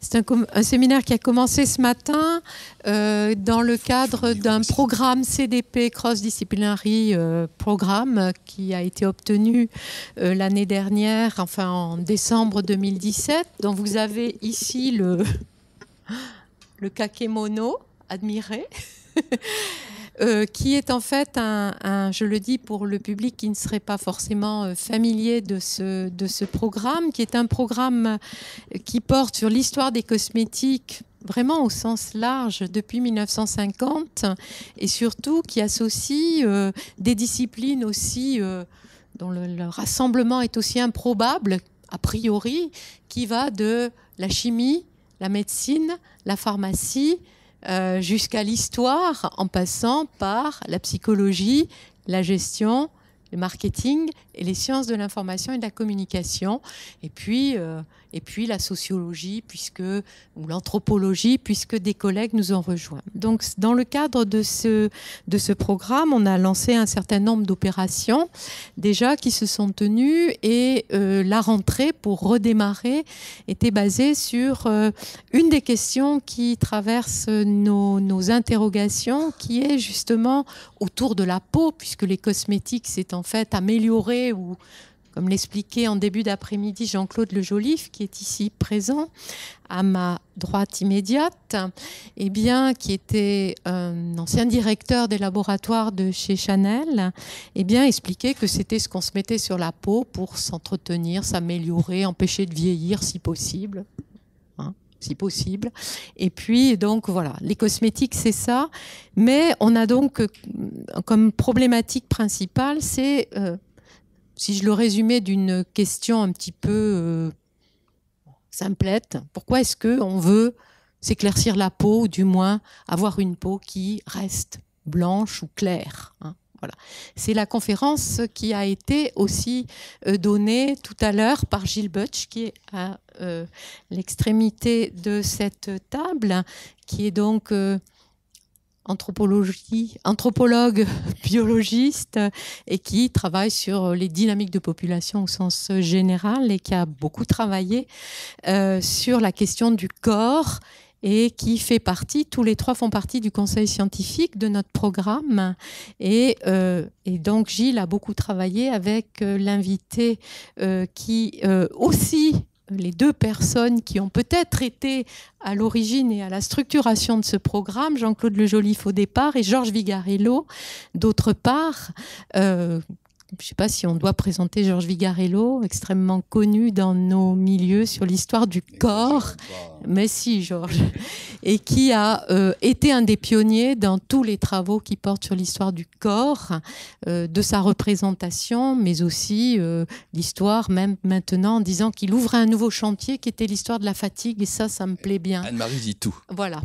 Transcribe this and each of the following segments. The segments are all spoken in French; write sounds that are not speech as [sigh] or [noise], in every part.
C'est un, séminaire qui a commencé ce matin euh, dans le cadre d'un programme CDP cross-disciplinary euh, programme qui a été obtenu euh, l'année dernière, enfin en décembre 2017, dont vous avez ici le, [laughs] le kakemono admiré. [laughs] Euh, qui est en fait un, je le dis pour le public qui ne serait pas forcément euh, familier de ce, de ce programme, qui est un programme euh, qui porte sur l'histoire des cosmétiques vraiment au sens large depuis 1950 et surtout qui associe des disciplines aussi dont le rassemblement est aussi improbable, a priori, qui va de la chimie, la médecine, la pharmacie, euh, jusqu'à l'histoire, en passant par la psychologie, la gestion, le marketing et les sciences de l'information et de la communication. Et puis, euh, et puis la sociologie, puisque, ou l'anthropologie, puisque des collègues nous ont rejoints. Donc, dans le cadre de ce, de ce programme, on a lancé un certain nombre d'opérations déjà qui se sont tenues et euh, la rentrée pour redémarrer était basée sur euh, une des questions qui traverse nos, interrogations, qui est justement autour de la peau, puisque les cosmétiques, s'est en fait amélioré ou comme l'expliquait en début d'après-midi Jean-Claude joliffe qui est ici présent, à ma droite immédiate, eh bien, qui était un ancien directeur des laboratoires de chez Chanel, eh bien, expliquait que c'était ce qu'on se mettait sur la peau pour s'entretenir, s'améliorer, empêcher de vieillir si possible. Hein, si possible. Et puis, donc voilà, les cosmétiques, c'est ça. Mais on a donc euh, comme problématique principale, c'est euh, si je le résumais d'une question un petit peu euh, simplette, pourquoi est-ce que on veut s'éclaircir la peau, ou du moins avoir une peau qui reste blanche ou claire hein, voilà. C'est la conférence qui a été aussi euh, donnée tout à l'heure par Gilles Butch, qui est à euh, l'extrémité de cette table, qui est donc anthropologie, anthropologue, [laughs] biologiste, et qui travaille sur euh, les dynamiques de population au sens euh, général et qui a beaucoup travaillé euh, sur la question du corps et qui fait partie, tous les trois font partie du conseil scientifique de notre programme. Et, donc Gilles a beaucoup travaillé avec l'invité qui aussi les deux personnes qui ont peut-être été à l'origine et à la structuration de ce programme, Jean-Claude joliffe au départ et Georges Vigarello d'autre part. Euh, je ne sais pas si on doit présenter Georges Vigarello, extrêmement connu dans nos milieux sur l'histoire du corps, mais si, Georges. Et qui a euh, été un des pionniers dans tous les travaux qui portent sur l'histoire du corps, euh, de sa représentation, mais aussi euh, l'histoire, même maintenant, en disant qu'il ouvrait un nouveau chantier qui était l'histoire de la fatigue. Et ça, ça me plaît bien. Anne-Marie dit tout. Voilà.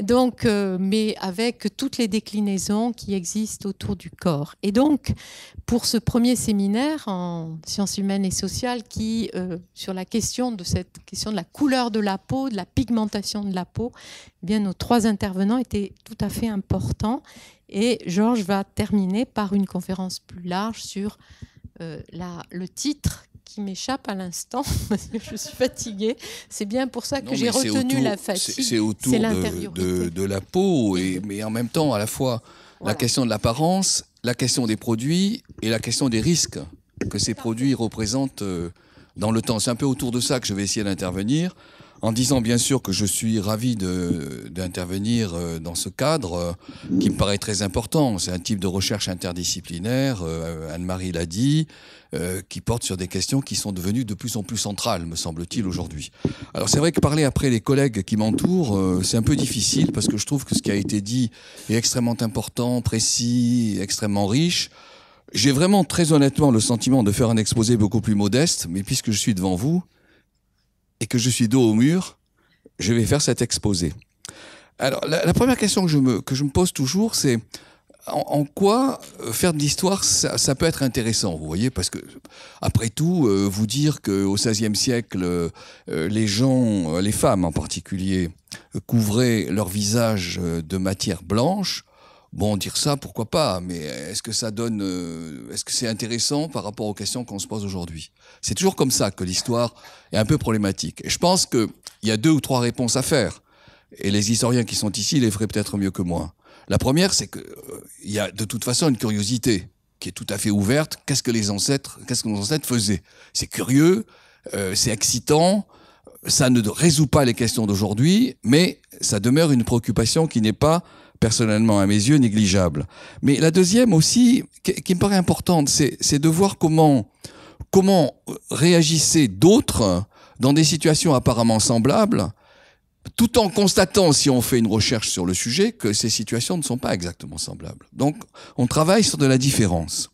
Donc, mais avec toutes les déclinaisons qui existent autour du corps. Et donc, pour ce premier séminaire en sciences humaines et sociales, qui, sur la question de cette question de la couleur de la peau, de la pigmentation de la peau, eh bien nos trois intervenants étaient tout à fait importants. Et Georges va terminer par une conférence plus large sur euh, le titre qui m'échappe à l'instant [laughs] parce que je suis fatiguée. C'est bien pour ça que j'ai retenu la fatigue. C'est autour de, la peau, mais en même temps, à la fois, la question de l'apparence, la question des produits et la question des risques que ces produits représentent euh, dans le temps. C'est un peu autour de ça que je vais essayer d'intervenir en disant bien sûr que je suis ravi d'intervenir euh, dans ce cadre euh, qui me paraît très important. C'est un type de recherche interdisciplinaire, euh, Anne-Marie l'a dit, qui porte sur des questions qui sont devenues de plus en plus centrales, me semble-t-il, aujourd'hui. Alors c'est vrai que parler après les collègues qui m'entourent, c'est un peu difficile parce que je trouve que ce qui a été dit est extrêmement important, précis, extrêmement riche. J'ai vraiment très honnêtement le sentiment de faire un exposé beaucoup plus modeste, mais puisque je suis devant vous, et que je suis dos au mur, je vais faire cet exposé. Alors, la, première question que je, me, que je me pose toujours, c'est en, quoi euh, faire de l'histoire, ça, peut être intéressant, vous voyez Parce que, après tout, euh, vous dire qu'au XVIe siècle, euh, les gens, les femmes en particulier, couvraient leur visage de matière blanche, Bon, dire ça, pourquoi pas, mais est-ce que ça donne, euh, est-ce que c'est intéressant par rapport aux questions qu'on se pose aujourd'hui C'est toujours comme ça que l'histoire est un peu problématique. Et je pense qu'il y a deux ou trois réponses à faire. Et les historiens qui sont ici les feraient peut-être mieux que moi. La première, c'est qu'il euh, y a de toute façon une curiosité qui est tout à fait ouverte. Qu'est-ce que les ancêtres, qu'est-ce que nos ancêtres faisaient C'est curieux, euh, c'est excitant, ça ne résout pas les questions d'aujourd'hui, mais ça demeure une préoccupation qui n'est pas personnellement à mes yeux, négligeable. Mais la deuxième aussi, qui, me paraît importante, c'est de voir comment, comment réagissaient d'autres dans des situations apparemment semblables, tout en constatant, si on fait une recherche sur le sujet, que ces situations ne sont pas exactement semblables. Donc, on travaille sur de la différence.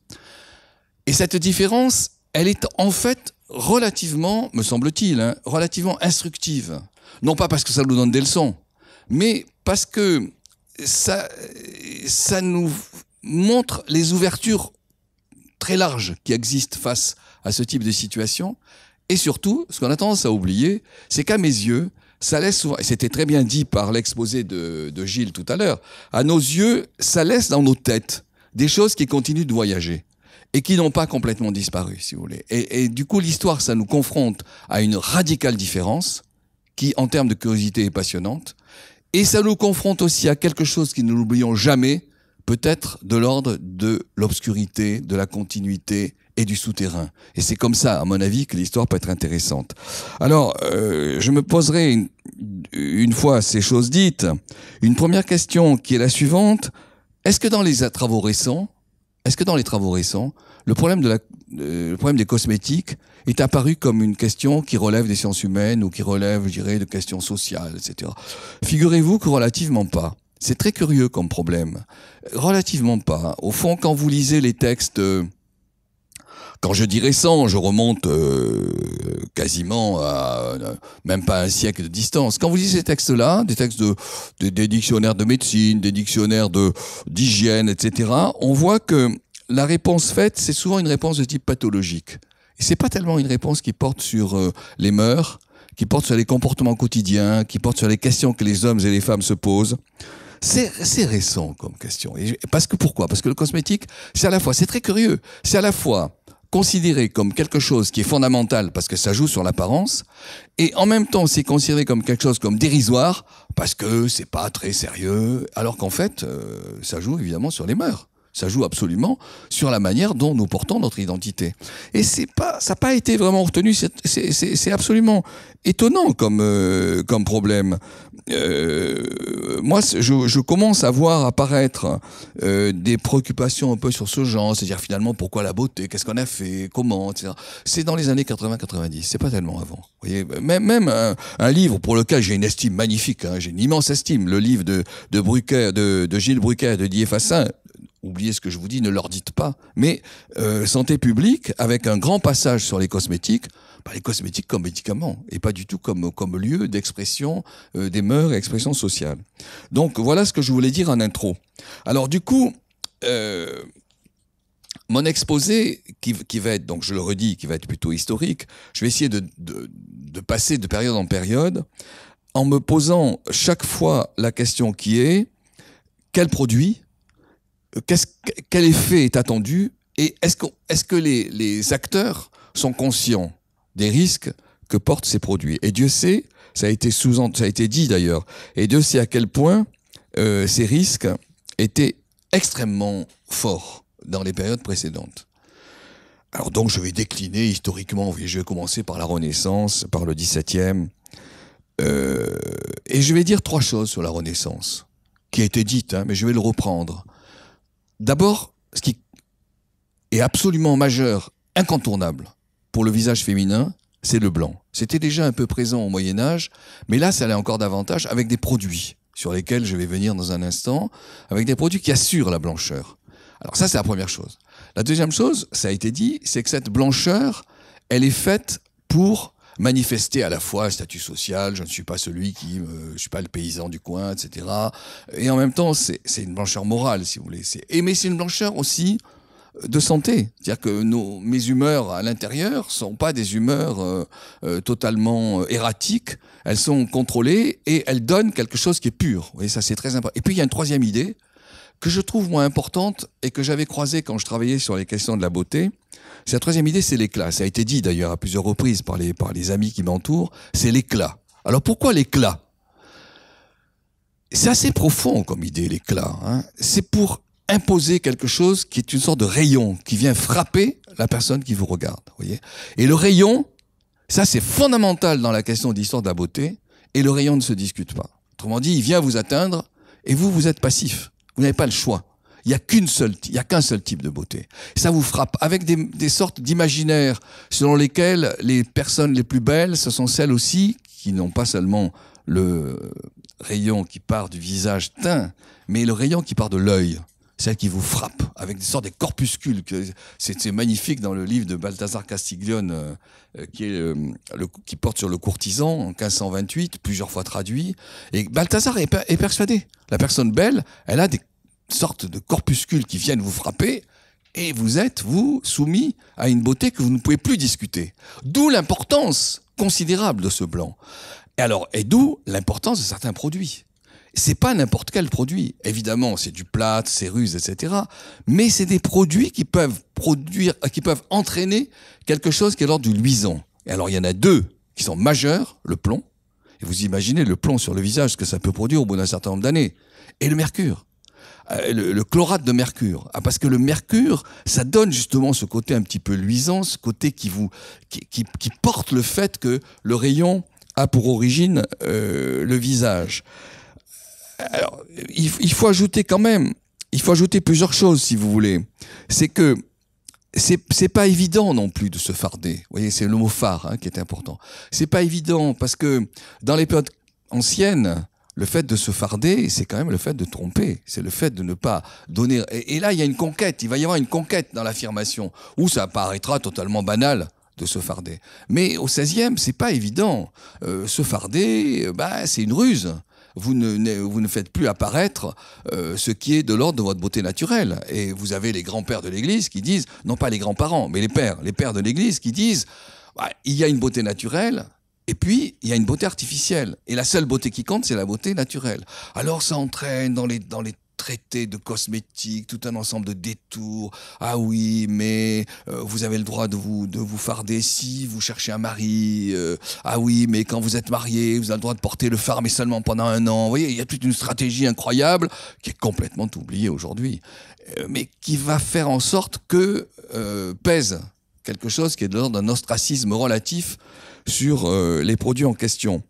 Et cette différence, elle est en fait relativement, me semble-t-il, hein, relativement instructive. Non pas parce que ça nous donne des leçons, mais parce que ça, ça nous montre les ouvertures très larges qui existent face à ce type de situation. Et surtout, ce qu'on a tendance à oublier, c'est qu'à mes yeux, ça laisse souvent, et c'était très bien dit par l'exposé de, Gilles tout à l'heure, à nos yeux, ça laisse dans nos têtes des choses qui continuent de voyager et qui n'ont pas complètement disparu, si vous voulez. Et, et du coup, l'histoire, ça nous confronte à une radicale différence qui, en termes de curiosité, est passionnante, et ça nous confronte aussi à quelque chose qui nous l'oublions jamais, peut-être de l'ordre de l'obscurité, de la continuité et du souterrain. Et c'est comme ça, à mon avis, que l'histoire peut être intéressante. Alors, euh, je me poserai, une, une, fois ces choses dites, une première question qui est la suivante. Est-ce que dans les travaux récents, est-ce que dans les travaux récents, le problème de la le problème des cosmétiques est apparu comme une question qui relève des sciences humaines ou qui relève, je dirais, de questions sociales, etc. Figurez-vous que relativement pas. C'est très curieux comme problème. Relativement pas. Au fond, quand vous lisez les textes, euh, quand je dis récent, je remonte euh, quasiment à euh, même pas un siècle de distance. Quand vous lisez ces textes-là, des textes de, des dictionnaires de médecine, des dictionnaires de d'hygiène, etc., on voit que la réponse faite, c'est souvent une réponse de type pathologique. Et c'est pas tellement une réponse qui porte sur euh, les mœurs, qui porte sur les comportements quotidiens, qui porte sur les questions que les hommes et les femmes se posent. C'est récent comme question. Et parce que pourquoi Parce que le cosmétique, c'est à la fois, c'est très curieux, c'est à la fois considéré comme quelque chose qui est fondamental parce que ça joue sur l'apparence, et en même temps c'est considéré comme quelque chose comme dérisoire parce que c'est pas très sérieux, alors qu'en fait euh, ça joue évidemment sur les mœurs. Ça joue absolument sur la manière dont nous portons notre identité. Et c'est pas, ça n'a pas été vraiment retenu. C'est absolument étonnant comme, euh, comme problème. Euh, moi, je, je, commence à voir apparaître euh, des préoccupations un peu sur ce genre, c'est-à-dire finalement pourquoi la beauté, qu'est-ce qu'on a fait, comment, C'est dans les années 80-90, c'est pas tellement avant. Vous voyez, même, même un, livre pour lequel j'ai une estime magnifique, hein, j'ai une immense estime, le livre de, de, Brucker, de, de Gilles Brucker de Didier Fassin, oubliez ce que je vous dis, ne leur dites pas. Mais euh, santé publique, avec un grand passage sur les cosmétiques, bah, les cosmétiques comme médicaments et pas du tout comme, comme lieu d'expression euh, des mœurs et expression sociale. Donc voilà ce que je voulais dire en intro. Alors du coup, euh, mon exposé, qui, va être, donc je le redis, qui va être plutôt historique, je vais essayer de, de passer de période en période en me posant chaque fois la question qui est quel produit quel effet est attendu et est-ce que, les, acteurs sont conscients des risques que portent ces produits Et Dieu sait, ça a été, sous dit d'ailleurs, et Dieu sait à quel point euh, ces risques étaient extrêmement forts dans les périodes précédentes. Alors donc je vais décliner historiquement, je vais commencer par la Renaissance, par le XVIIe, euh, et je vais dire trois choses sur la Renaissance, qui a été dite, hein, mais je vais le reprendre. D'abord, ce qui est absolument majeur, incontournable pour le visage féminin, c'est le blanc. C'était déjà un peu présent au Moyen Âge, mais là, ça l'est encore davantage avec des produits sur lesquels je vais venir dans un instant, avec des produits qui assurent la blancheur. Alors ça, c'est la première chose. La deuxième chose, ça a été dit, c'est que cette blancheur, elle est faite pour manifester à la fois un statut social, je ne suis pas celui qui, Je euh, je suis pas le paysan du coin, etc. Et en même temps, c'est une blancheur morale, si vous voulez. Et mais c'est une blancheur aussi de santé. C'est-à-dire que nos, mes humeurs à l'intérieur sont pas des humeurs euh, euh, totalement erratiques. Elles sont contrôlées et elles donnent quelque chose qui est pur. Et ça, c'est très important. Et puis, il y a une troisième idée que je trouve moins importante et que j'avais croisé quand je travaillais sur les questions de la beauté. C'est la troisième idée, c'est l'éclat. Ça a été dit d'ailleurs à plusieurs reprises par les, par les amis qui m'entourent, c'est l'éclat. Alors pourquoi l'éclat C'est assez profond comme idée, l'éclat. Hein c'est pour imposer quelque chose qui est une sorte de rayon qui vient frapper la personne qui vous regarde. Voyez et le rayon, ça c'est fondamental dans la question de l'histoire de la beauté, et le rayon ne se discute pas. Autrement dit, il vient vous atteindre et vous, vous êtes passif. Vous n'avez pas le choix. Il n'y a qu'une seule, il a qu'un seul type de beauté. ça vous frappe avec des, des sortes d'imaginaires selon lesquels les personnes les plus belles, ce sont celles aussi qui n'ont pas seulement le rayon qui part du visage teint, mais le rayon qui part de l'œil celle qui vous frappe avec des sortes de corpuscules. C'est magnifique dans le livre de Balthazar Castiglione euh, euh, qui, est, euh, le, qui porte sur le courtisan en 1528, plusieurs fois traduit. Et Balthazar est, persuadé. La personne belle, elle a des sortes de corpuscules qui viennent vous frapper et vous êtes, vous, soumis à une beauté que vous ne pouvez plus discuter. D'où l'importance considérable de ce blanc. Et alors, et d'où l'importance de certains produits. C'est pas n'importe quel produit. Évidemment, c'est du plâtre, c'est ruse, etc. Mais c'est des produits qui peuvent produire, qui peuvent entraîner quelque chose qui est l'ordre du luisant. Et alors, il y en a deux qui sont majeurs, le plomb. Et vous imaginez le plomb sur le visage, ce que ça peut produire au bout d'un certain nombre d'années. Et le mercure. Euh, le, chlorate de mercure. Ah, parce que le mercure, ça donne justement ce côté un petit peu luisant, ce côté qui vous, qui, porte le fait que le rayon a pour origine euh, le visage alors, il, faut ajouter quand même, il faut ajouter plusieurs choses si vous voulez. C'est que c'est pas évident non plus de se farder. Vous voyez, c'est le mot phare hein, qui est important. C'est pas évident parce que dans les périodes anciennes, le fait de se farder, c'est quand même le fait de tromper. C'est le fait de ne pas donner. Et, là, il y a une conquête. Il va y avoir une conquête dans l'affirmation où ça paraîtra totalement banal de se farder. Mais au 16e, c'est pas évident. Euh, se farder, euh, bah, c'est une ruse vous ne, faites plus apparaître euh, ce qui est de l'ordre de votre beauté naturelle. Et vous avez les grands-pères de l'Église qui disent, non pas les grands-parents, mais les pères, les pères de l'Église qui disent, bah, il y a une beauté naturelle, et puis, il y a une beauté artificielle. Et la seule beauté qui compte, c'est la beauté naturelle. Alors, ça entraîne dans les, dans les traité de cosmétiques, tout un ensemble de détours. Ah oui, mais euh, vous avez le droit de vous, de vous farder si vous cherchez un mari. Euh, ah oui, mais quand vous êtes marié, vous avez le droit de porter le phare, mais seulement pendant un an. Vous voyez, il y a toute une stratégie incroyable qui est complètement oubliée aujourd'hui, euh, mais qui va faire en sorte que pèse quelque chose qui est de l'ordre d'un ostracisme relatif sur les produits en question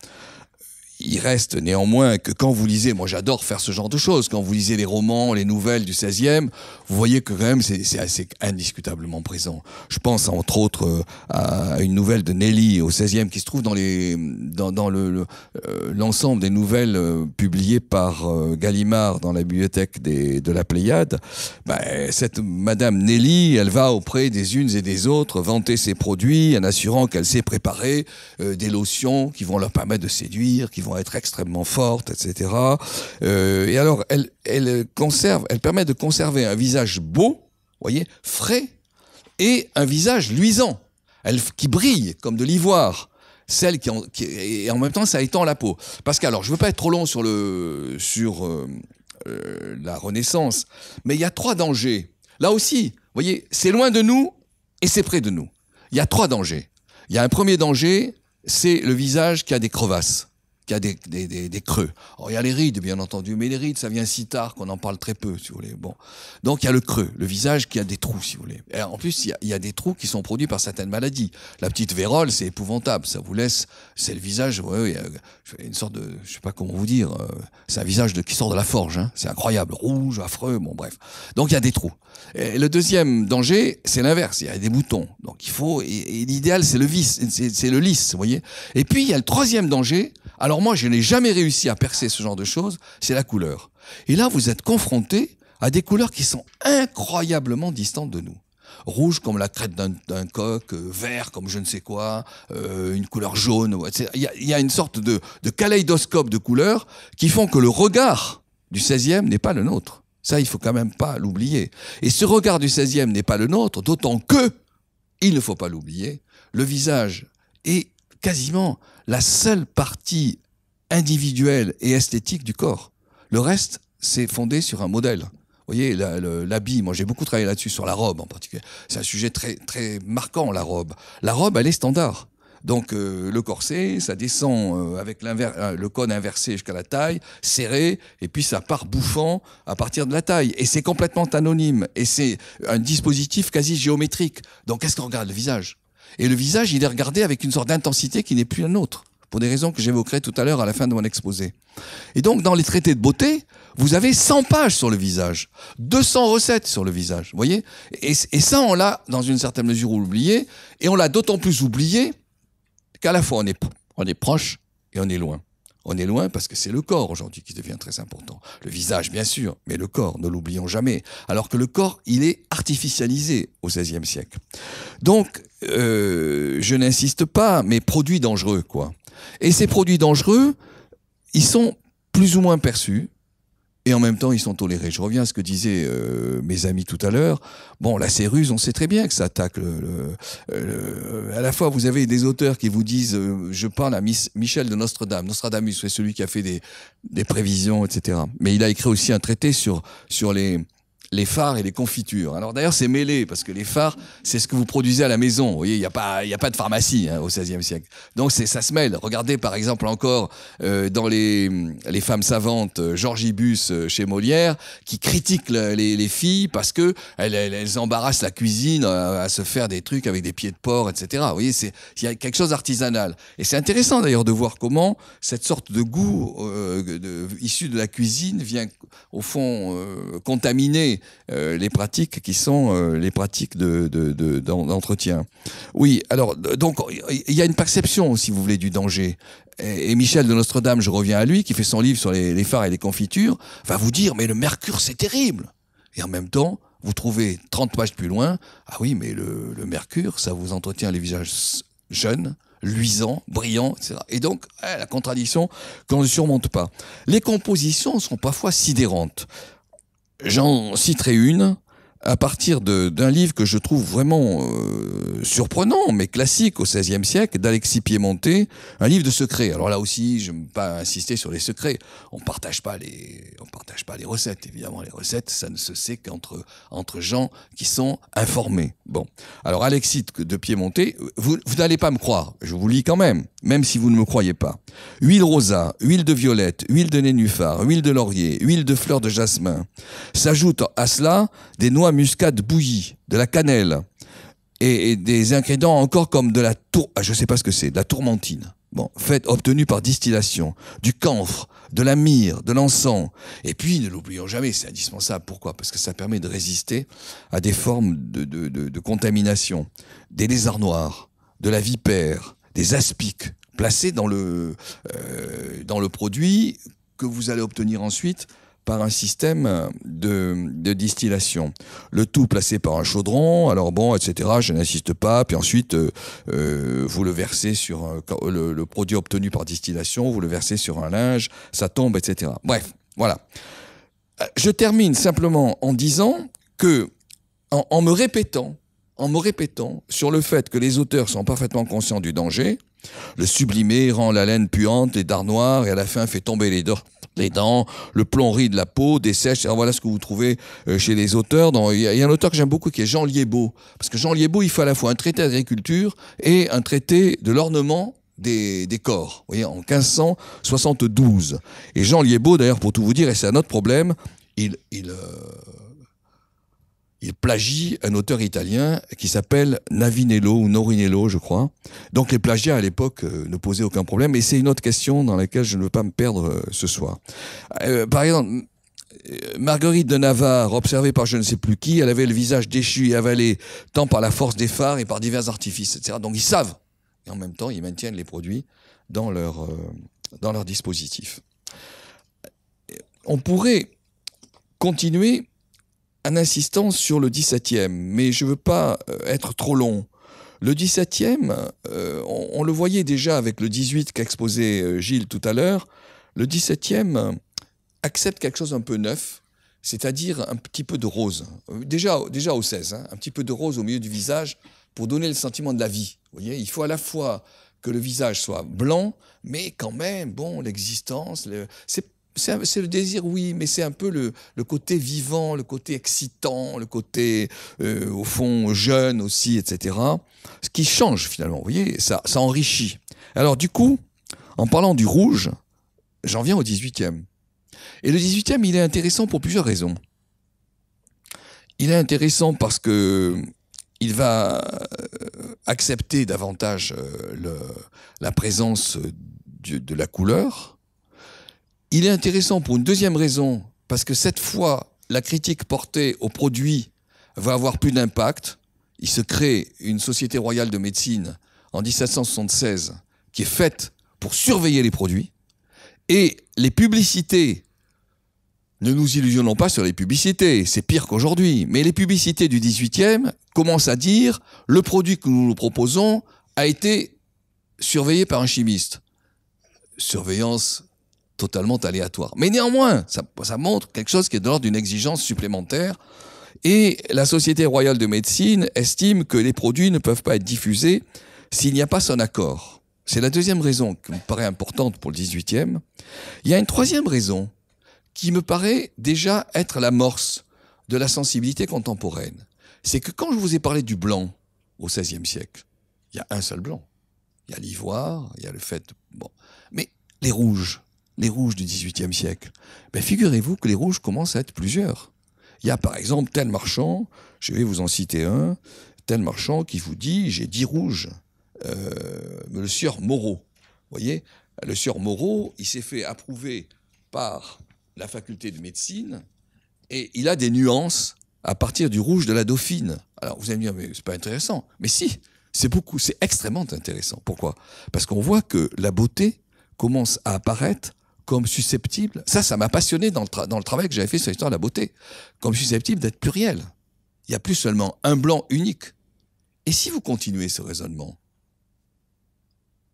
il reste néanmoins que quand vous lisez, moi j'adore faire ce genre de choses, quand vous lisez les romans, les nouvelles du 16e, vous voyez que quand même c'est assez indiscutablement présent. Je pense entre autres euh, à une nouvelle de Nelly au 16e qui se trouve dans les dans, dans le euh, l'ensemble des nouvelles euh, publiées par Gallimard dans la bibliothèque de la Pléiade. Bah, cette madame Nelly, elle va auprès des unes et des autres vanter ses produits en assurant qu'elle s'est préparée des lotions qui vont leur permettre de séduire, qui vont être extrêmement forte, etc. Euh, et alors, elle, elle conserve, elle permet de conserver un visage beau, voyez, frais, et un visage luisant, elle, qui brille comme de l'ivoire celle qui, en, et en même temps ça étend la peau. Parce que alors je veux pas être trop long sur le sur euh, euh, la Renaissance, mais il y a trois dangers. Là aussi, vous voyez, c'est loin de nous et c'est près de nous. Il y a trois dangers. Il y a un premier danger, c'est le visage qui a des crevasses qu'il y a des, des, des, des creux. Alors, il y a les rides, bien entendu, mais les rides, ça vient si tard qu'on en parle très peu, si vous voulez. Bon. Donc, il y a le creux, le visage qui a des trous, si vous voulez. Et en plus, il y, a, des trous qui sont produits par certaines maladies. La petite vérole, c'est épouvantable. Ça vous laisse, c'est le visage, ouais, une sorte de, je sais pas comment vous dire, euh, c'est un visage de, qui sort de la forge, hein. C'est incroyable. Rouge, affreux, bon, bref. Donc, il y a des trous. Et le deuxième danger, c'est l'inverse. Il y a des boutons. Donc, il faut, et, l'idéal, c'est le vis, c'est le lisse, vous voyez. Et puis, il y a le troisième danger, alors moi, je n'ai jamais réussi à percer ce genre de choses, c'est la couleur. Et là, vous êtes confronté à des couleurs qui sont incroyablement distantes de nous. Rouge comme la crête d'un coq, euh, vert comme je ne sais quoi, euh, une couleur jaune. Il y, a une sorte de, de de couleurs qui font que le regard du 16e n'est pas le nôtre. Ça, il faut quand même pas l'oublier. Et ce regard du 16e n'est pas le nôtre, d'autant que, il ne faut pas l'oublier, le visage est quasiment la seule partie individuelle et esthétique du corps. Le reste, c'est fondé sur un modèle. Vous voyez, l'habit, moi j'ai beaucoup travaillé là-dessus, sur la robe en particulier. C'est un sujet très, très marquant, la robe. La robe, elle est standard. Donc euh, le corset, ça descend euh, avec euh, le cône inversé jusqu'à la taille, serré, et puis ça part bouffant à partir de la taille. Et c'est complètement anonyme. Et c'est un dispositif quasi géométrique. Donc qu'est-ce qu'on regarde Le visage. Et le visage, il est regardé avec une sorte d'intensité qui n'est plus la nôtre, pour des raisons que j'évoquerai tout à l'heure à la fin de mon exposé. Et donc, dans les traités de beauté, vous avez 100 pages sur le visage, 200 recettes sur le visage, voyez et, ça, on l'a, dans une certaine mesure, oublié, et on l'a d'autant plus oublié qu'à la fois, on est, on est proche et on est loin on est loin parce que c'est le corps aujourd'hui qui devient très important. Le visage, bien sûr, mais le corps, ne l'oublions jamais. Alors que le corps, il est artificialisé au XVIe siècle. Donc, euh, je n'insiste pas, mais produits dangereux, quoi. Et ces produits dangereux, ils sont plus ou moins perçus, et en même temps ils sont tolérés. Je reviens à ce que disaient euh, mes amis tout à l'heure. Bon, la Céruse, on sait très bien que ça attaque le, euh, À la fois, vous avez des auteurs qui vous disent, euh, je parle à Michel de Nostradamus. Nostradamus, c'est celui qui a fait des, des prévisions, etc. Mais il a écrit aussi un traité sur, sur les les phares et les confitures. Alors d'ailleurs, c'est mêlé, parce que les phares, c'est ce que vous produisez à la maison. Vous voyez, il n'y a, pas, a pas de pharmacie hein, au XVIe siècle. Donc ça se mêle. Regardez par exemple encore euh, dans les, les femmes savantes, euh, Georgibus euh, chez Molière, qui critiquent les, filles parce que elles, embarrassent la cuisine à, se faire des trucs avec des pieds de porc, etc. Vous voyez, il y a quelque chose d'artisanal. Et c'est intéressant d'ailleurs de voir comment cette sorte de goût issu de la cuisine vient au fond contaminer euh, les pratiques qui sont euh, les pratiques d'entretien. oui, alors, donc, il y a une perception, si vous voulez, du danger. Et, Michel de Notre-Dame, je reviens à lui, qui fait son livre sur les, phares et les confitures, va vous dire, mais le mercure, c'est terrible. Et en même temps, vous trouvez 30 pages plus loin, ah oui, mais le, mercure, ça vous entretient les visages jeunes, luisants, brillants etc. Et donc, eh, la contradiction qu'on ne surmonte pas. Les compositions sont parfois sidérantes. J'en citerai une à partir d'un livre que je trouve vraiment euh, surprenant, mais classique au XVIe siècle, d'Alexis Piémonté, un livre de secrets. Alors là aussi, je ne pas insister sur les secrets. On ne partage, pas les, on partage pas les recettes, évidemment. Les recettes, ça ne se sait qu'entre entre gens qui sont informés. Bon. Alors Alexis de Piémonté, vous, n'allez pas me croire, je vous lis quand même, même si vous ne me croyez pas. Huile rosa, huile de violette, huile de nénuphar, huile de laurier, huile de fleur de jasmin. S'ajoutent à cela des noix muscade bouillie, de la cannelle et, des ingrédients encore comme de la tour, ah, je sais pas ce que c'est, de la tourmentine. Bon, Faites, obtenue par distillation, du camphre, de la myrrhe, de l'encens. Et puis, ne l'oublions jamais, c'est indispensable. Pourquoi Parce que ça permet de résister à des formes de, contamination. Des lézards noirs, de la vipère, des aspics placés dans le, euh, dans le produit que vous allez obtenir ensuite par un système de, distillation. Le tout placé par un chaudron, alors bon, etc., je n'insiste pas, puis ensuite, euh, euh, vous le versez sur le, produit obtenu par distillation, vous le versez sur un linge, ça tombe, etc. Bref, voilà. Euh, je termine simplement en disant que, en, me répétant, en me répétant sur le fait que les auteurs sont parfaitement conscients du danger, le sublimé rend la laine puante, les dards noirs, et à la fin fait tomber les, les dents, le plomberie de la peau, des sèches. Alors voilà ce que vous trouvez euh, chez les auteurs. Il y, a un auteur que j'aime beaucoup qui est Jean Liébeau. Parce que Jean Liébeau, il fait à la fois un traité d'agriculture et un traité de l'ornement des, corps, vous voyez, en 1572. Et Jean Liébeau, d'ailleurs, pour tout vous dire, et c'est un autre problème, il, euh, il plagie un auteur italien qui s'appelle Navinello ou Norinello, je crois. Donc les plagiats à l'époque euh, ne posaient aucun problème, et c'est une autre question dans laquelle je ne veux pas me perdre euh, ce soir. Euh, par exemple, Marguerite de Navarre, observée par je ne sais plus qui, elle avait le visage déchu et avalé tant par la force des phares et par divers artifices, etc. Donc ils savent, et en même temps ils maintiennent les produits dans leur, dans leur dispositif. On pourrait continuer en insistant sur le 17e, mais je veux pas euh, être trop long. Le 17e, euh, on, le voyait déjà avec le 18 qu'exposait euh, Gilles tout à l'heure, le 17e accepte quelque chose un peu neuf, c'est-à-dire un petit peu de rose. Déjà, déjà au 16, hein, un petit peu de rose au milieu du visage pour donner le sentiment de la vie. Vous voyez, il faut à la fois que le visage soit blanc, mais quand même, bon, l'existence, le... c'est c'est le désir, oui, mais c'est un peu le, côté vivant, le côté excitant, le côté, euh, au fond, jeune aussi, etc. Ce qui change finalement, vous voyez, ça, enrichit. Alors du coup, en parlant du rouge, j'en viens au 18e. Et le 18e, il est intéressant pour plusieurs raisons. Il est intéressant parce que il va euh, accepter davantage euh, la présence de la couleur, il est intéressant pour une deuxième raison, parce que cette fois, la critique portée aux produits va avoir plus d'impact. Il se crée une société royale de médecine en 1776 qui est faite pour surveiller les produits. Et les publicités, ne nous illusionnons pas sur les publicités, c'est pire qu'aujourd'hui, mais les publicités du 18e commencent à dire le produit que nous nous proposons a été surveillé par un chimiste. Surveillance totalement aléatoire. Mais néanmoins, ça, montre quelque chose qui est de l'ordre d'une exigence supplémentaire. Et la Société royale de médecine estime que les produits ne peuvent pas être diffusés s'il n'y a pas son accord. C'est la deuxième raison qui me paraît importante pour le 18e. Il y a une troisième raison qui me paraît déjà être l'amorce de la sensibilité contemporaine. C'est que quand je vous ai parlé du blanc au 16 16e siècle, il y a un seul blanc. Il y a l'ivoire, il y a le fait... Bon. Mais les rouges, les rouges du XVIIIe siècle Figurez-vous que les rouges commencent à être plusieurs. Il y a par exemple tel marchand, je vais vous en citer un, tel marchand qui vous dit j'ai dix rouges, euh, le sieur Moreau. Vous voyez, le sieur Moreau, il s'est fait approuver par la faculté de médecine et il a des nuances à partir du rouge de la dauphine. Alors vous allez me dire, mais c'est pas intéressant. Mais si, c'est beaucoup, c'est extrêmement intéressant. Pourquoi Parce qu'on voit que la beauté commence à apparaître comme susceptible, ça, ça m'a passionné dans le, travail que j'avais fait sur l'histoire de la beauté, comme susceptible d'être pluriel. Il n'y a plus seulement un blanc unique. Et si vous continuez ce raisonnement,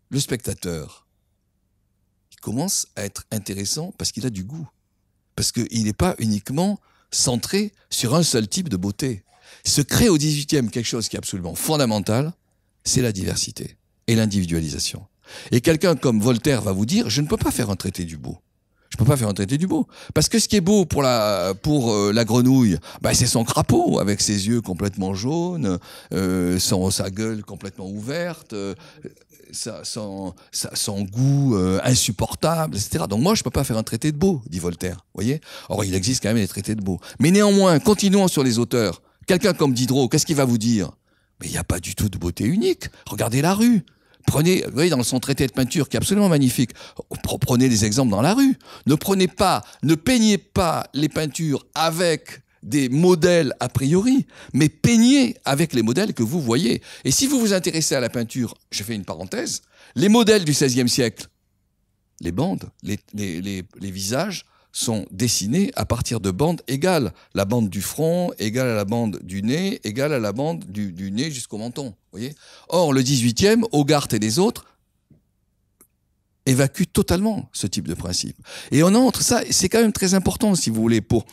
le spectateur, commence à être intéressant parce qu'il a du goût, parce qu'il n'est pas uniquement centré sur un seul type de beauté. Se crée au 18e quelque chose qui est absolument fondamental, c'est la diversité et l'individualisation. Et quelqu'un comme Voltaire va vous dire, je ne peux pas faire un traité du beau. Je ne peux pas faire un traité du beau. Parce que ce qui est beau pour la, euh, grenouille, bah, c'est son crapaud, avec ses yeux complètement jaunes, euh, sa gueule complètement ouverte, euh, son, goût insupportable, etc. Donc moi, je ne peux pas faire un traité de beau, dit Voltaire. voyez Or, il existe quand même des traités de beau. Mais néanmoins, continuons sur les auteurs. Quelqu'un comme Diderot, qu'est-ce qu'il va vous dire Mais il n'y a pas du tout de beauté unique. Regardez la rue. Prenez, vous voyez, dans son traité de peinture qui est absolument magnifique, oh, prenez des exemples dans la rue. Ne prenez pas, ne peignez pas les peintures avec des modèles a priori, mais peignez avec les modèles que vous voyez. Et si vous vous intéressez à la peinture, je fais une parenthèse, les modèles du XVIe siècle, les bandes, les, les, les visages, sont dessinés à partir de bandes égales. La bande du front égale à la bande du nez, égale à la bande du, nez jusqu'au menton. Voyez Or, le 18e, Hogarth et les autres évacuent totalement ce type de principe. Et on entre, ça, c'est quand même très important, si vous voulez, pour,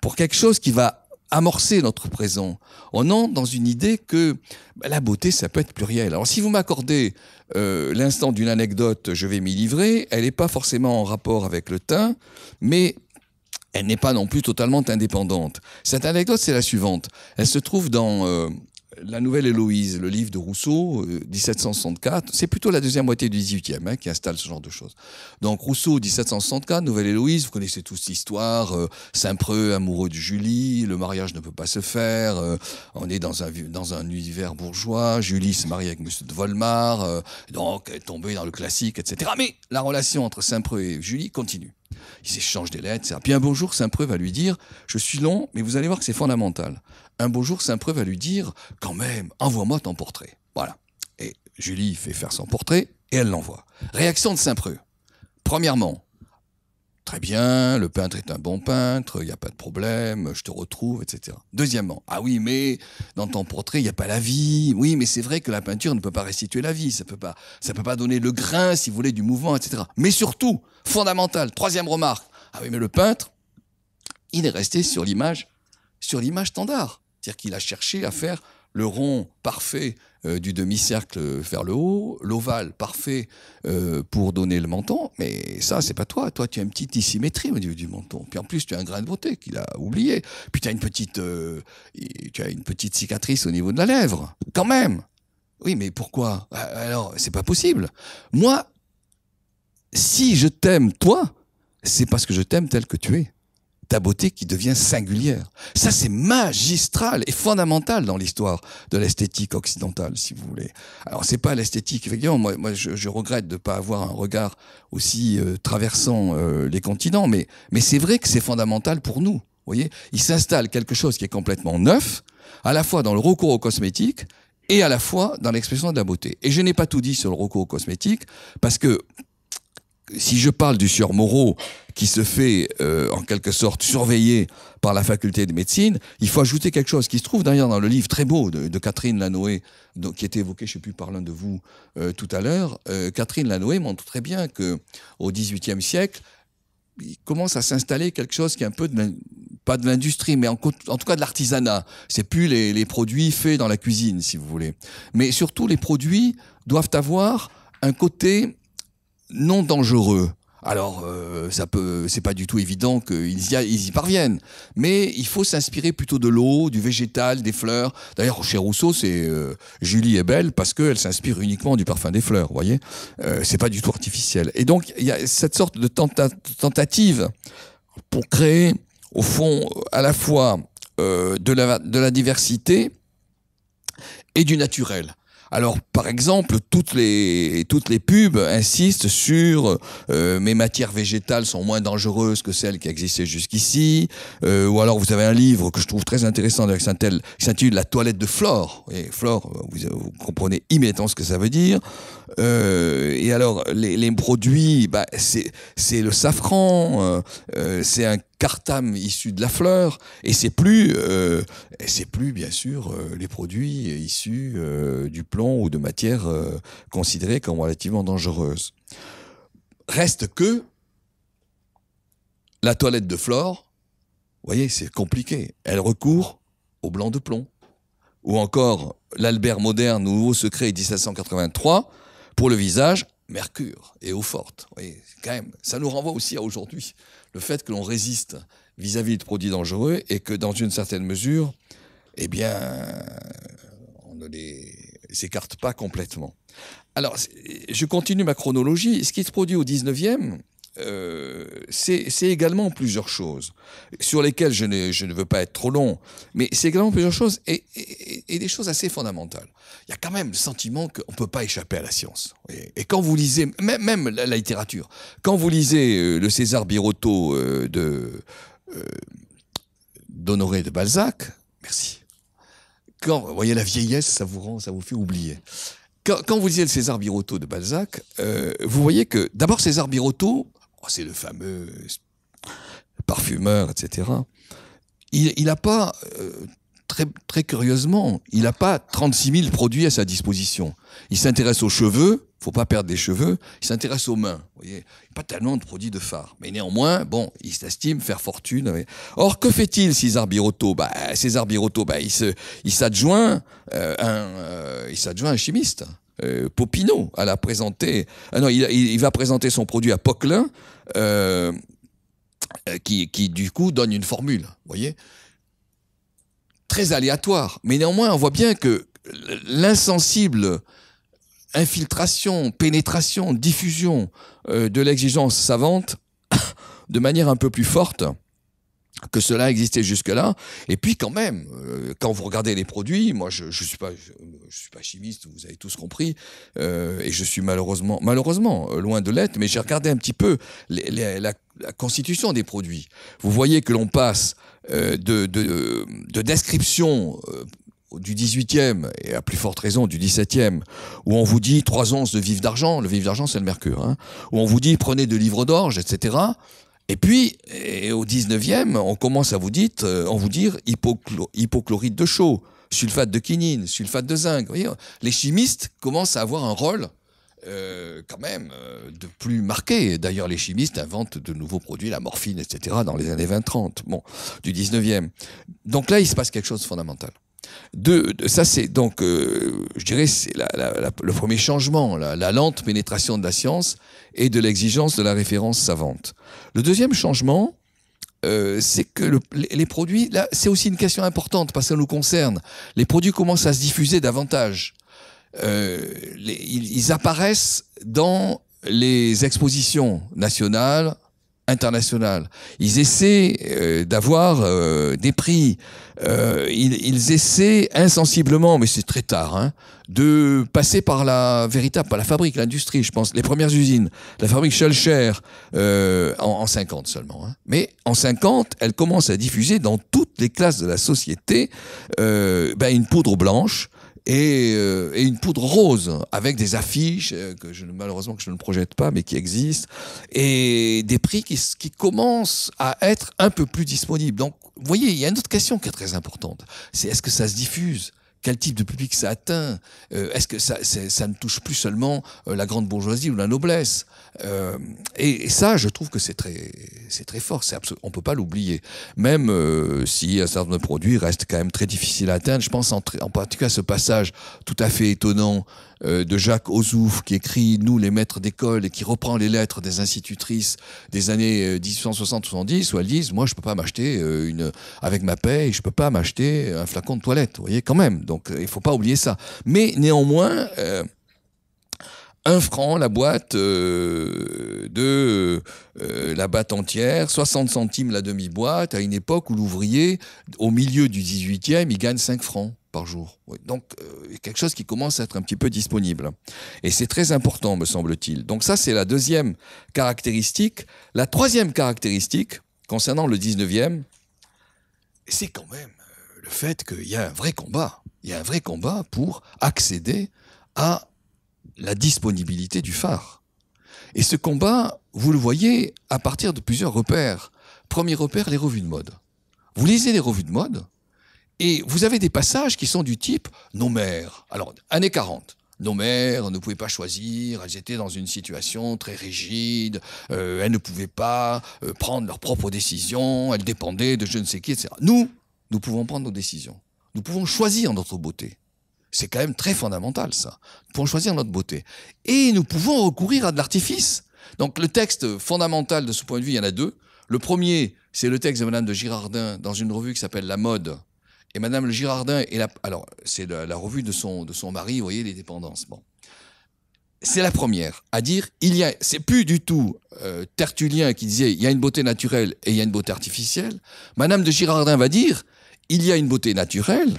pour quelque chose qui va amorcer notre présent. On entre dans une idée que bah, la beauté, ça peut être pluriel. Alors si vous m'accordez euh, l'instant d'une anecdote, je vais m'y livrer. Elle n'est pas forcément en rapport avec le teint, mais elle n'est pas non plus totalement indépendante. Cette anecdote, c'est la suivante. Elle se trouve dans... Euh, la Nouvelle Héloïse, le livre de Rousseau, 1764, euh, c'est plutôt la deuxième moitié du 18e hein, qui installe ce genre de choses. Donc Rousseau, 1764, Nouvelle Héloïse, vous connaissez tous l'histoire, euh, Saint-Preux amoureux de Julie, le mariage ne peut pas se faire, euh, on est dans un, univers bourgeois, Julie se marie avec M. de Volmar, donc elle est tombée dans le classique, etc. Mais la relation entre Saint-Preux et Julie continue. Ils échangent des lettres, etc. Puis un bonjour, jour, Saint-Preux va lui dire Je suis long, mais vous allez voir que c'est fondamental. Un beau jour, Saint-Preux va lui dire Quand même, envoie-moi ton portrait. Voilà. Et Julie fait faire son portrait et elle l'envoie. Réaction de Saint-Preux. Premièrement, Très bien, le peintre est un bon peintre, il n'y a pas de problème, je te retrouve, etc. Deuxièmement, ah oui, mais dans ton portrait, il n'y a pas la vie. Oui, mais c'est vrai que la peinture ne peut pas restituer la vie, ça ne peut, pas, ça peut pas donner le grain, si vous voulez, du mouvement, etc. Mais surtout, fondamental, troisième remarque, ah oui, mais le peintre, il est resté sur l'image, sur l'image standard. C'est-à-dire qu'il a cherché à faire le rond parfait euh, du demi-cercle vers le haut, l'ovale parfait euh, pour donner le menton, mais ça, c'est pas toi. Toi, tu as une petite dissymétrie au niveau du menton. Puis en plus, tu as un grain de beauté qu'il a oublié. Puis tu as, une petite, euh, tu as une petite cicatrice au niveau de la lèvre, quand même. Oui, mais pourquoi Alors, c'est pas possible. Moi, si je t'aime, toi, c'est parce que je t'aime tel que tu es ta beauté qui devient singulière. Ça, c'est magistral et fondamental dans l'histoire de l'esthétique occidentale, si vous voulez. Alors, c'est pas l'esthétique, effectivement, moi, moi je, regrette de ne pas avoir un regard aussi euh, traversant euh, les continents, mais, mais c'est vrai que c'est fondamental pour nous. Vous voyez, il s'installe quelque chose qui est complètement neuf, à la fois dans le recours aux cosmétique et à la fois dans l'expression de la beauté. Et je n'ai pas tout dit sur le recours au cosmétique parce que si je parle du sieur Moreau, qui se fait euh, en quelque sorte surveiller par la faculté de médecine, il faut ajouter quelque chose qui se trouve d'ailleurs dans le livre très beau de, Catherine Lanoé, qui était évoqué, je ne sais plus, par l'un de vous euh, tout à l'heure. Euh, Catherine Lanoé montre très bien que au XVIIIe siècle, il commence à s'installer quelque chose qui est un peu pas de l'industrie, mais en, tout cas de l'artisanat. C'est plus les, les produits faits dans la cuisine, si vous voulez, mais surtout les produits doivent avoir un côté non dangereux. Alors, euh, ça peut, c'est pas du tout évident qu'ils y, parviennent. Mais il faut s'inspirer plutôt de l'eau, du végétal, des fleurs. D'ailleurs, chez Rousseau, c'est euh, Julie est belle parce qu'elle s'inspire uniquement du parfum des fleurs. Vous voyez, euh, c'est pas du tout artificiel. Et donc, il y a cette sorte de tentative pour créer, au fond, à la fois de la diversité et du naturel. Alors, par exemple, toutes les, toutes les pubs insistent sur euh, mes matières végétales sont moins dangereuses que celles qui existaient jusqu'ici. Euh, ou alors, vous avez un livre que je trouve très intéressant qui s'intitule La toilette de Flore. Et Flore, vous, comprenez immédiatement ce que ça veut dire. Euh, et alors, les, les produits, bah, c'est le safran, c'est un Cartam issu de la fleur, et c'est plus, euh, c'est plus bien sûr euh, les produits issus euh, du plomb ou de matières considérées comme relativement dangereuses. Reste que la toilette de flore, vous voyez, c'est compliqué. Elle recourt au blanc de plomb, ou encore l'Albert moderne, nouveau secret 1783 pour le visage, mercure et eau forte. voyez, quand même, ça nous renvoie aussi à aujourd'hui le fait que l'on résiste vis-à-vis de produits dangereux et que dans une certaine mesure, eh bien, on ne les écarte pas complètement. Alors, je continue ma chronologie. Ce qui se produit au 19e, euh, c'est également plusieurs choses sur lesquelles je ne, je ne, veux pas être trop long, mais c'est également plusieurs choses et, des choses assez fondamentales. Il y a quand même le sentiment qu'on ne peut pas échapper à la science. Et, quand vous lisez, même, même la, littérature, quand vous lisez euh, le César Birotteau euh, de d'Honoré de Balzac, merci. Quand vous voyez la vieillesse, ça vous rend, ça vous fait oublier. Quand, vous lisez le César Birotteau de Balzac, vous voyez que d'abord César Birotteau Oh, c'est le fameux parfumeur, etc. Il n'a pas, euh, très, très curieusement, il n'a pas 36 000 produits à sa disposition. Il s'intéresse aux cheveux, faut pas perdre des cheveux, il s'intéresse aux mains. il n'a pas tellement de produits de phare. Mais néanmoins, bon, il s'estime faire fortune. Or, que fait-il, César Birotteau bah, César Birotteau, bah, euh, euh, il, s'adjoint un, un chimiste. Popinot à la présenter. Ah il, il, va présenter son produit à Poquelin, euh, euh, qui, qui, du coup, donne une formule, vous voyez Très aléatoire. Mais néanmoins, on voit bien que l'insensible infiltration, pénétration, diffusion euh, de l'exigence savante, [coughs] de manière un peu plus forte, que cela existait jusque-là. Et puis quand même, euh, quand vous regardez les produits, moi je ne suis, pas, je, suis pas chimiste, vous avez tous compris, euh, et je suis malheureusement, malheureusement euh, loin de l'être, mais j'ai regardé un petit peu la, constitution des produits. Vous voyez que l'on passe de, description du 18e et à plus forte raison du 17e, où on vous dit trois onces de vif d'argent, le vif d'argent c'est le mercure, hein, où on vous dit prenez deux livres d'orge, etc. Et puis, au 19e, on commence à vous, dire, on euh, vous dire hypochlorite de chaux, sulfate de quinine, sulfate de zinc. les chimistes commencent à avoir un rôle euh, quand même euh, de plus marqué. D'ailleurs, les chimistes inventent de nouveaux produits, la morphine, etc., dans les années 20-30, bon, du 19e. Donc là, il se passe quelque chose de fondamental. De, ça, c'est donc, euh, je dirais, c'est le premier changement, la, lente pénétration de la science et de l'exigence de la référence savante. Le deuxième changement, euh, c'est que les produits, là, c'est aussi une question importante parce que nous concerne. Les produits commencent à se diffuser davantage. Euh, ils apparaissent dans les expositions nationales, internationale. Ils essaient euh, d'avoir euh, des prix. Euh, ils, ils, essaient insensiblement, mais c'est très tard, hein, de passer par la véritable, par la fabrique, l'industrie, je pense. Les premières usines, la fabrique Schulcher, en, en, 50 seulement. Hein. Mais en 50, elle commence à diffuser dans toutes les classes de la société ben, une poudre blanche et, euh, et, une poudre rose avec des affiches euh, que je, malheureusement que je ne projette pas mais qui existent et des prix qui, qui commencent à être un peu plus disponibles. Donc, vous voyez, il y a une autre question qui est très importante. C'est est-ce que ça se diffuse quel type de public ça atteint euh, Est-ce que ça, ne touche plus seulement euh, la grande bourgeoisie ou la noblesse euh, et, ça, je trouve que c'est très, fort. on ne peut pas l'oublier, même si un certain nombre de produits restent quand même très difficiles à atteindre. Je pense en, en particulier à ce passage tout à fait étonnant euh, de Jacques Ozouf qui écrit Nous les maîtres d'école et qui reprend les lettres des institutrices des années 1860-70 euh, où elles disent Moi je peux pas m'acheter euh, une avec ma paye, je peux pas m'acheter un flacon de toilette, vous voyez quand même. Donc il faut pas oublier ça. Mais néanmoins, 1 franc la boîte euh, de euh, la batte entière, 60 centimes la demi-boîte, à une époque où l'ouvrier, au milieu du 18e, il gagne 5 francs par jour. Donc euh, quelque chose qui commence à être un petit peu disponible. Et c'est très important, me semble-t-il. Donc ça, c'est la deuxième caractéristique. La troisième caractéristique concernant le 19e, c'est quand même le fait qu'il y a un vrai combat. Il y a un vrai combat pour accéder à la disponibilité du phare. Et ce combat, vous le voyez à partir de plusieurs repères. Premier repère, les revues de mode. Vous lisez les revues de mode et vous avez des passages qui sont du type nos mères. Alors, années 40. Nos mères ne pouvaient pas choisir, elles étaient dans une situation très rigide, euh, elles ne pouvaient pas euh, prendre leurs propres décisions, elles dépendaient de je ne sais qui, etc. Nous, nous pouvons prendre nos décisions. Nous pouvons choisir notre beauté. C'est quand même très fondamental, ça, pour choisir notre beauté. Et nous pouvons recourir à de l'artifice. Donc le texte fondamental de ce point de vue, il y en a deux. Le premier, c'est le texte de Madame de Girardin dans une revue qui s'appelle La Mode. Et Madame de Girardin, est la, alors c'est la, revue de son, de son mari, vous voyez, les dépendances. Bon. C'est la première à dire, il y a, c'est plus du tout euh, Tertullien qui disait, il y a une beauté naturelle et il y a une beauté artificielle. Madame de Girardin va dire, il y a une beauté naturelle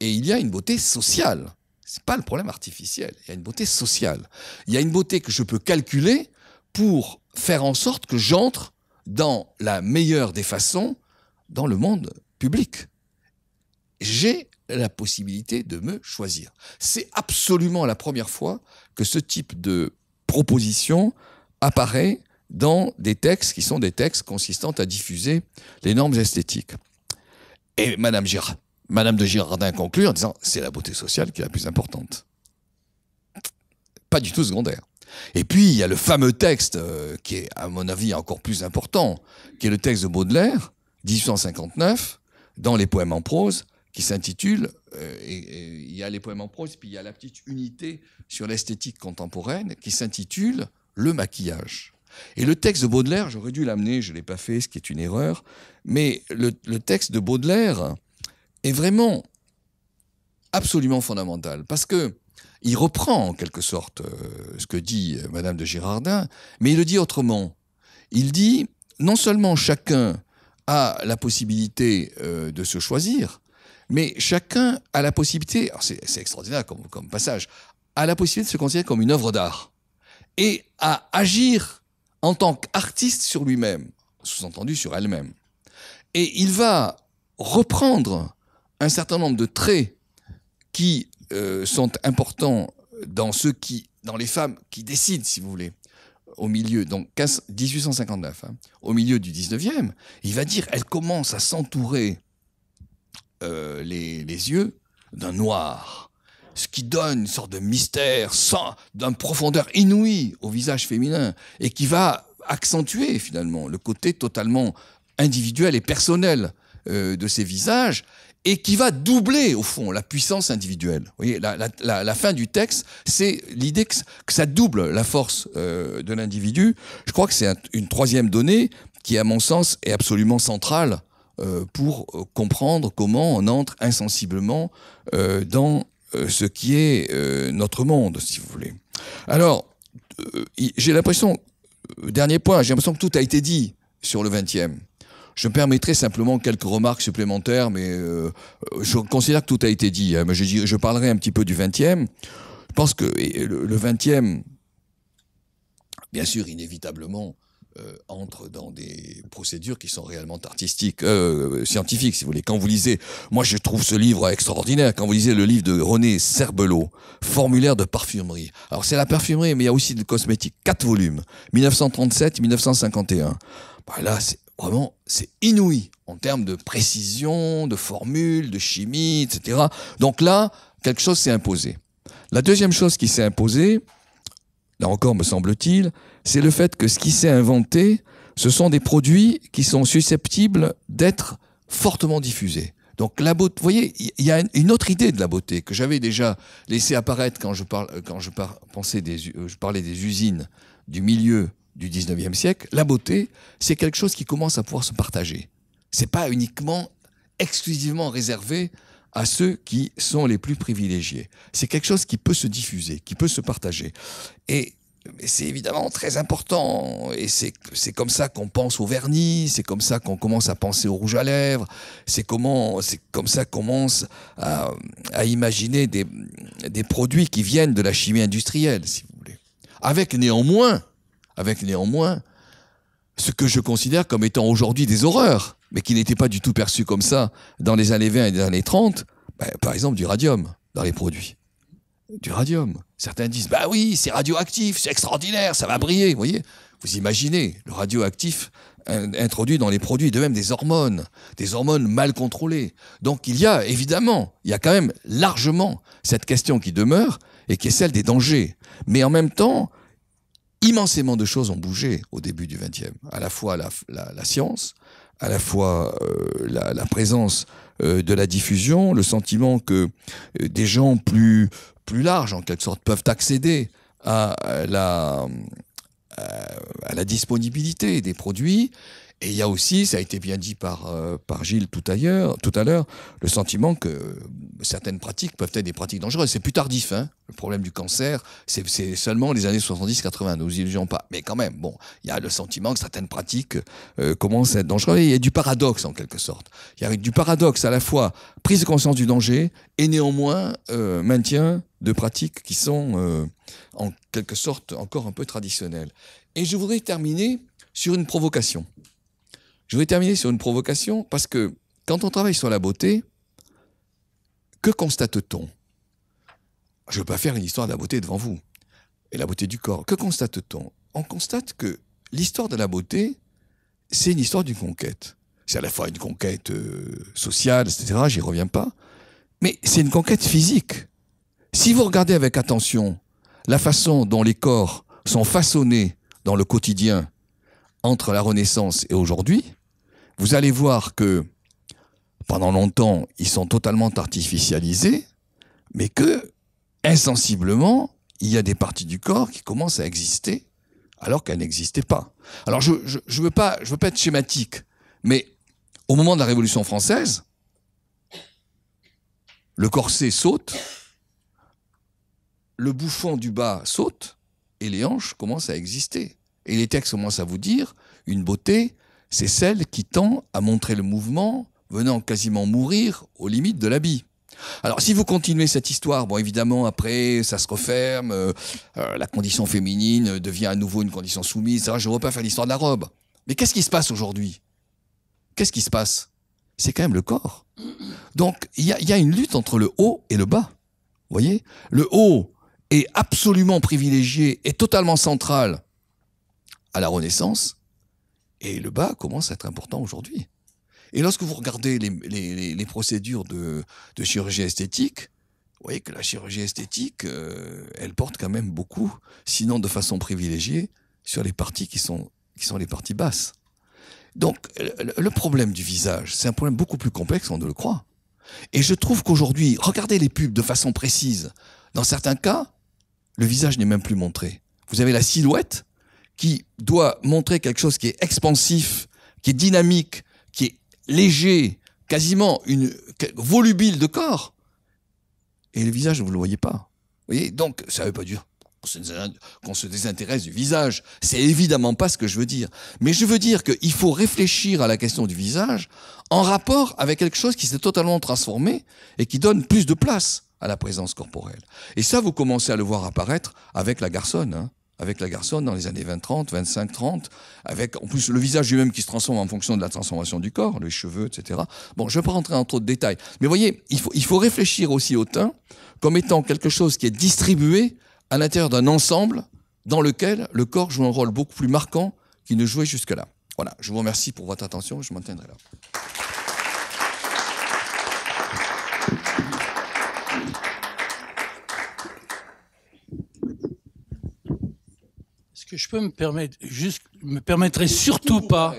et il y a une beauté sociale. C'est pas le problème artificiel. Il y a une beauté sociale. Il y a une beauté que je peux calculer pour faire en sorte que j'entre dans la meilleure des façons dans le monde public. J'ai la possibilité de me choisir. C'est absolument la première fois que ce type de proposition apparaît dans des textes qui sont des textes consistant à diffuser les normes esthétiques. Et Madame Girard Madame de Girardin conclut en disant c'est la beauté sociale qui est la plus importante. Pas du tout secondaire. Et puis, il y a le fameux texte euh, qui est, à mon avis, encore plus important, qui est le texte de Baudelaire, 1859, dans les poèmes en prose, qui s'intitule, euh, et, il y a les poèmes en prose, puis il y a la petite unité sur l'esthétique contemporaine, qui s'intitule Le maquillage. Et le texte de Baudelaire, j'aurais dû l'amener, je ne l'ai pas fait, ce qui est une erreur, mais le texte de Baudelaire est vraiment absolument fondamental parce que il reprend en quelque sorte euh, ce que dit euh, Madame de Girardin, mais il le dit autrement. Il dit non seulement chacun a la possibilité euh, de se choisir, mais chacun a la possibilité, c'est extraordinaire comme, comme, passage, a la possibilité de se considérer comme une œuvre d'art et à agir en tant qu'artiste sur lui-même, sous-entendu sur elle-même. Et il va reprendre un certain nombre de traits qui euh, sont importants dans qui, dans les femmes qui décident, si vous voulez, au milieu, donc 1859, hein, au milieu du 19e, il va dire, elle commence à s'entourer euh, les, les yeux d'un noir, ce qui donne une sorte de mystère, d'une profondeur inouïe au visage féminin, et qui va accentuer finalement le côté totalement individuel et personnel euh, de ces visages, et qui va doubler, au fond, la puissance individuelle. Vous voyez, la, fin du texte, c'est l'idée que, ça double la force euh, de l'individu. Je crois que c'est une troisième donnée qui, à mon sens, est absolument centrale euh, pour euh, comprendre comment on entre insensiblement dans ce qui est notre monde, si vous voulez. Alors, j'ai l'impression, dernier point, j'ai l'impression que tout a été dit sur le 20e. Je me permettrai simplement quelques remarques supplémentaires, mais euh, je considère que tout a été dit. Hein. mais je, je, parlerai un petit peu du 20e. Je pense que le, 20e, bien sûr, inévitablement, euh, entre dans des procédures qui sont réellement artistiques, euh, scientifiques, si vous voulez. Quand vous lisez, moi je trouve ce livre extraordinaire, quand vous lisez le livre de René Serbelot, Formulaire de parfumerie. Alors c'est la parfumerie, mais il y a aussi de cosmétiques, quatre volumes, 1937-1951. Bah là, c'est vraiment, c'est inouï en termes de précision, de formule, de chimie, etc. Donc là, quelque chose s'est imposé. La deuxième chose qui s'est imposée, là encore me semble-t-il, c'est le fait que ce qui s'est inventé, ce sont des produits qui sont susceptibles d'être fortement diffusés. Donc la beauté, vous voyez, il y a une autre idée de la beauté que j'avais déjà laissée apparaître quand je, parle, quand je, des, euh, je parlais des usines, du milieu du 19e siècle, la beauté, c'est quelque chose qui commence à pouvoir se partager. C'est pas uniquement, exclusivement réservé à ceux qui sont les plus privilégiés. C'est quelque chose qui peut se diffuser, qui peut se partager. Et c'est évidemment très important. Et c'est comme ça qu'on pense au vernis, c'est comme ça qu'on commence à penser au rouge à lèvres, c'est comment, c'est comme ça qu'on commence à, à imaginer des, des produits qui viennent de la chimie industrielle, si vous voulez. Avec néanmoins avec néanmoins ce que je considère comme étant aujourd'hui des horreurs, mais qui n'étaient pas du tout perçu comme ça dans les années 20 et les années 30, ben, par exemple du radium dans les produits. Du radium. Certains disent, bah oui, c'est radioactif, c'est extraordinaire, ça va briller, vous voyez. Vous imaginez le radioactif euh, introduit dans les produits, de même des hormones, des hormones mal contrôlées. Donc il y a évidemment, il y a quand même largement cette question qui demeure et qui est celle des dangers. Mais en même temps, immensément de choses ont bougé au début du XXe. À la fois la, science, à la fois euh, la, présence euh, de la diffusion, le sentiment que euh, des gens plus, plus larges, en quelque sorte, peuvent accéder à la, à la disponibilité des produits et il y a aussi, ça a été bien dit par, euh, par Gilles tout, ailleurs, tout à l'heure, le sentiment que certaines pratiques peuvent être des pratiques dangereuses. C'est plus tardif, hein le problème du cancer, c'est seulement les années 70-80, nous n'illusions illusions pas. Mais quand même, bon, il y a le sentiment que certaines pratiques euh, commencent à être dangereuses. Il y a du paradoxe en quelque sorte. Il y a du paradoxe à la fois prise de conscience du danger et néanmoins euh, maintien de pratiques qui sont en quelque sorte encore un peu traditionnelles. Et je voudrais terminer sur une provocation. Je vais terminer sur une provocation parce que quand on travaille sur la beauté, que constate-t-on Je ne veux pas faire une histoire de la beauté devant vous et la beauté du corps. Que constate-t-on On constate que l'histoire de la beauté, c'est une histoire d'une conquête. C'est à la fois une conquête euh, sociale, etc., j'y reviens pas, mais c'est une conquête physique. Si vous regardez avec attention la façon dont les corps sont façonnés dans le quotidien entre la Renaissance et aujourd'hui, vous allez voir que pendant longtemps, ils sont totalement artificialisés, mais que, insensiblement, il y a des parties du corps qui commencent à exister alors qu'elles n'existaient pas. Alors je ne veux, pas, veux pas être schématique, mais au moment de la Révolution française, le corset saute, le bouffon du bas saute, et les hanches commencent à exister. Et les textes commencent à vous dire une beauté, c'est celle qui tend à montrer le mouvement venant quasiment mourir aux limites de l'habit. Alors si vous continuez cette histoire, bon évidemment après ça se referme, euh, euh, la condition féminine devient à nouveau une condition soumise, je ne veux pas faire l'histoire de la robe. Mais qu'est-ce qui se passe aujourd'hui Qu'est-ce qui se passe C'est quand même le corps. Donc il y, a, une lutte entre le haut et le bas. voyez Le haut est absolument privilégié et totalement central à la Renaissance, et le bas commence à être important aujourd'hui. Et lorsque vous regardez les, procédures de, chirurgie esthétique, vous voyez que la chirurgie esthétique, euh, elle porte quand même beaucoup, sinon de façon privilégiée, sur les parties qui sont, qui sont les parties basses. Donc le problème du visage, c'est un problème beaucoup plus complexe on ne le croit. Et je trouve qu'aujourd'hui, regardez les pubs de façon précise. Dans certains cas, le visage n'est même plus montré. Vous avez la silhouette, qui doit montrer quelque chose qui est expansif, qui est dynamique, qui est léger, quasiment une volubile de corps. Et le visage, vous ne le voyez pas. Vous voyez, donc ça ne veut pas dire qu'on se désintéresse du visage. C'est évidemment pas ce que je veux dire. Mais je veux dire qu'il faut réfléchir à la question du visage en rapport avec quelque chose qui s'est totalement transformé et qui donne plus de place à la présence corporelle. Et ça, vous commencez à le voir apparaître avec la garçonne. Hein avec la garçonne dans les années 20, 30, 25, 30, avec en plus le visage lui-même qui se transforme en fonction de la transformation du corps, les cheveux, etc. Bon, je ne vais pas rentrer dans trop de détails. Mais voyez, il faut, il faut réfléchir aussi au teint comme étant quelque chose qui est distribué à l'intérieur d'un ensemble dans lequel le corps joue un rôle beaucoup plus marquant qu'il ne jouait jusque-là. Voilà, je vous remercie pour votre attention, je m'en tiendrai là. je peux me permettre juste me permettrai surtout pas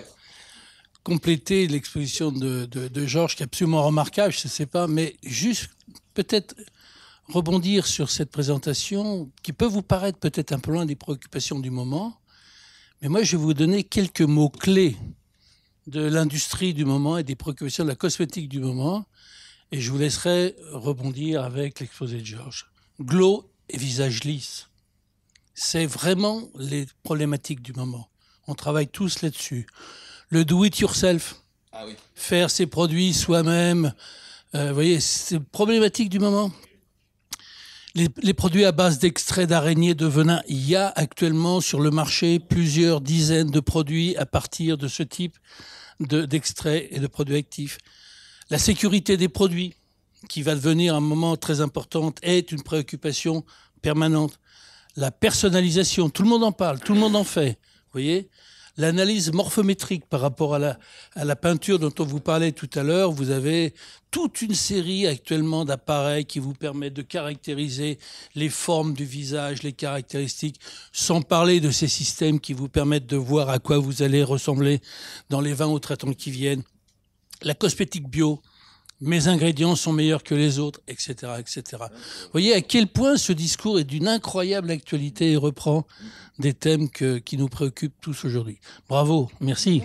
compléter l'exposition de, de Georges, qui est absolument remarquable, je ne sais pas, mais juste peut-être rebondir sur cette présentation qui peut vous paraître peut-être un peu loin des préoccupations du moment, mais moi je vais vous donner quelques mots clés de l'industrie du moment et des préoccupations de la cosmétique du moment, et je vous laisserai rebondir avec l'exposé de Georges. Glow et visage lisse c'est vraiment les problématiques du moment. On travaille tous là-dessus. Le do it yourself, ah faire ses produits soi-même, euh, vous voyez, c'est problématique du moment. Les, produits à base d'extraits d'araignées de venin, il y a actuellement sur le marché plusieurs dizaines de produits à partir de ce type d'extraits et de produits actifs. La sécurité des produits, qui va devenir un moment très important, est une préoccupation permanente la personnalisation, tout le monde en parle, tout le monde en fait, vous voyez L'analyse morphométrique par rapport à la, peinture dont on vous parlait tout à l'heure, vous avez toute une série actuellement d'appareils qui vous permettent de caractériser les formes du visage, les caractéristiques, sans parler de ces systèmes qui vous permettent de voir à quoi vous allez ressembler dans les 20 autres ans qui viennent. La cosmétique bio, mes ingrédients sont meilleurs que les autres, etc., etc. Vous voyez à quel point ce discours est d'une incroyable actualité et reprend des thèmes qui nous préoccupent tous aujourd'hui. Bravo, merci.